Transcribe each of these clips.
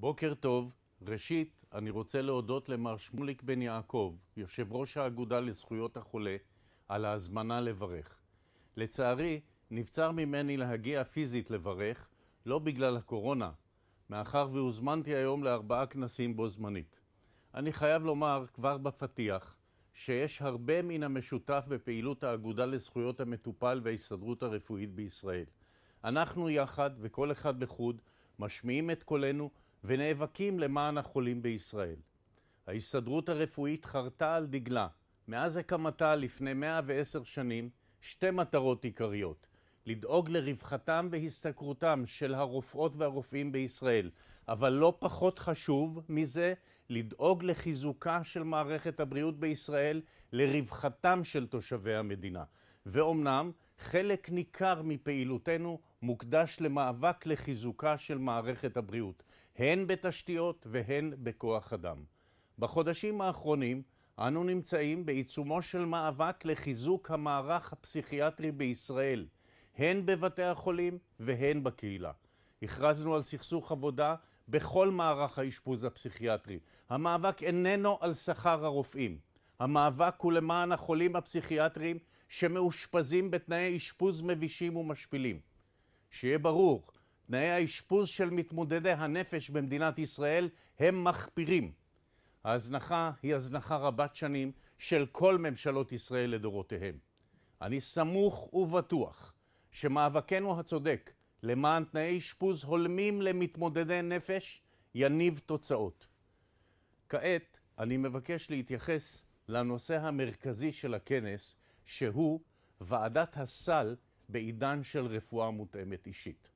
בוקר טוב. ראשית, אני רוצה להודות למר שמוליק בן יעקב, יושב ראש האגודה לזכויות החולה, על ההזמנה לברך. לצערי, נבצר ממני להגיע פיזית לברך, לא בגלל הקורונה, מאחר והוזמנתי היום לארבעה כנסים בו זמנית. אני חייב לומר כבר בפתיח שיש הרבה מן המשותף בפעילות האגודה לזכויות המטופל וההסתדרות הרפואית בישראל. אנחנו יחד וכל אחד לחוד משמיעים את קולנו ונאבקים למען החולים בישראל. ההסתדרות הרפואית חרתה על דגלה, מאז הקמתה לפני 110 שנים, שתי מטרות עיקריות. לדאוג לרווחתם והשתכרותם של הרופאות והרופאים בישראל, אבל לא פחות חשוב מזה, לדאוג לחיזוקה של מערכת הבריאות בישראל, לרווחתם של תושבי המדינה. ואומנם, חלק ניכר מפעילותנו מוקדש למאבק לחיזוקה של מערכת הבריאות, הן בתשתיות והן בכוח אדם. בחודשים האחרונים אנו נמצאים בעיצומו של מאבק לחיזוק המערך הפסיכיאטרי בישראל, הן בבתי החולים והן בקהילה. הכרזנו על סכסוך עבודה בכל מערך האשפוז הפסיכיאטרי. המאבק איננו על שכר הרופאים. המאבק הוא למען החולים הפסיכיאטריים שמאושפזים בתנאי אשפוז מבישים ומשפילים. שיהיה ברור, תנאי האשפוז של מתמודדי הנפש במדינת ישראל הם מחפירים. ההזנחה היא הזנחה רבת שנים של כל ממשלות ישראל לדורותיהן. אני סמוך ובטוח שמאבקנו הצודק למען תנאי אשפוז הולמים למתמודדי נפש יניב תוצאות. כעת אני מבקש להתייחס לנושא המרכזי של הכנס, שהוא ועדת הסל בעידן של רפואה מותאמת אישית.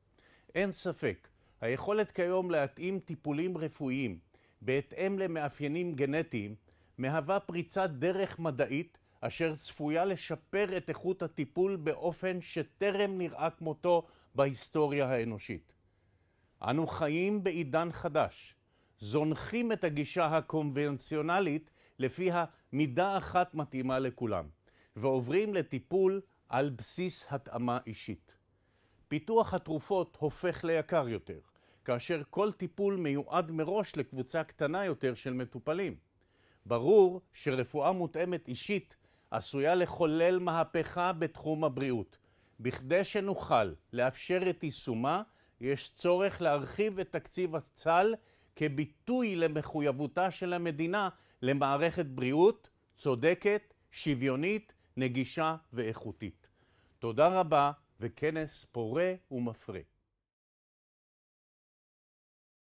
אין ספק, היכולת כיום להתאים טיפולים רפואיים בהתאם למאפיינים גנטיים מהווה פריצת דרך מדעית אשר צפויה לשפר את איכות הטיפול באופן שטרם נראה כמותו בהיסטוריה האנושית. אנו חיים בעידן חדש, זונחים את הגישה הקונבנציונלית לפיה מידה אחת מתאימה לכולם, ועוברים לטיפול על בסיס התאמה אישית. פיתוח התרופות הופך ליקר יותר, כאשר כל טיפול מיועד מראש לקבוצה קטנה יותר של מטופלים. ברור שרפואה מותאמת אישית עשויה לחולל מהפכה בתחום הבריאות. בכדי שנוכל לאפשר את יישומה, יש צורך להרחיב את תקציב הסל כביטוי למחויבותה של המדינה למערכת בריאות צודקת, שוויונית נגישה ואיכותית. תודה רבה וכנס פורה ומפרה.